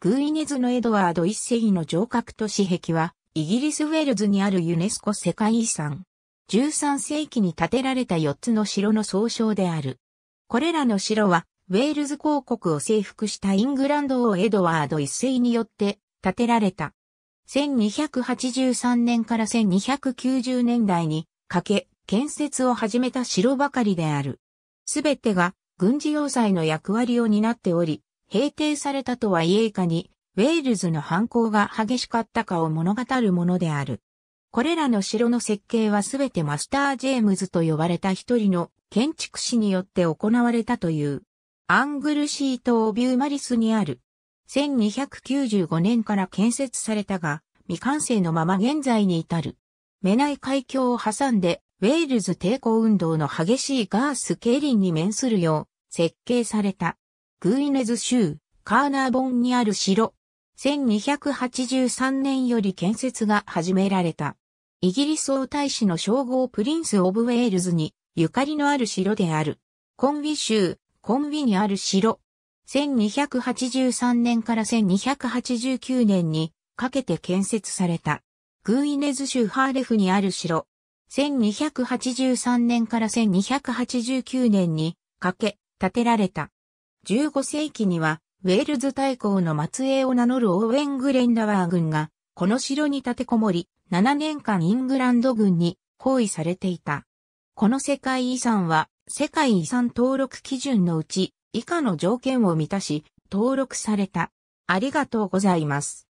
グーイネズのエドワード一世の城郭都市壁は、イギリス・ウェールズにあるユネスコ世界遺産。13世紀に建てられた4つの城の総称である。これらの城は、ウェールズ公国を征服したイングランド王エドワード一世によって建てられた。1283年から1290年代にかけ、建設を始めた城ばかりである。すべてが軍事要塞の役割を担っており、平定されたとはいえいかに、ウェールズの反抗が激しかったかを物語るものである。これらの城の設計はすべてマスター・ジェームズと呼ばれた一人の建築士によって行われたという。アングルシー島ビューマリスにある。1295年から建設されたが、未完成のまま現在に至る。メナイ海峡を挟んで、ウェールズ抵抗運動の激しいガース・ケイリンに面するよう設計された。グイネズ州、カーナーボンにある城。1283年より建設が始められた。イギリス王大使の称号プリンス・オブ・ウェールズにゆかりのある城である。コンウィ州、コンウィにある城。1283年から1289年にかけて建設された。グーイネズ州ハーレフにある城。1283年から1289年にかけ建てられた。15世紀には、ウェールズ大公の末裔を名乗るオーウェン・グレンダワー軍が、この城に立てこもり、7年間イングランド軍に包囲されていた。この世界遺産は、世界遺産登録基準のうち、以下の条件を満たし、登録された。ありがとうございます。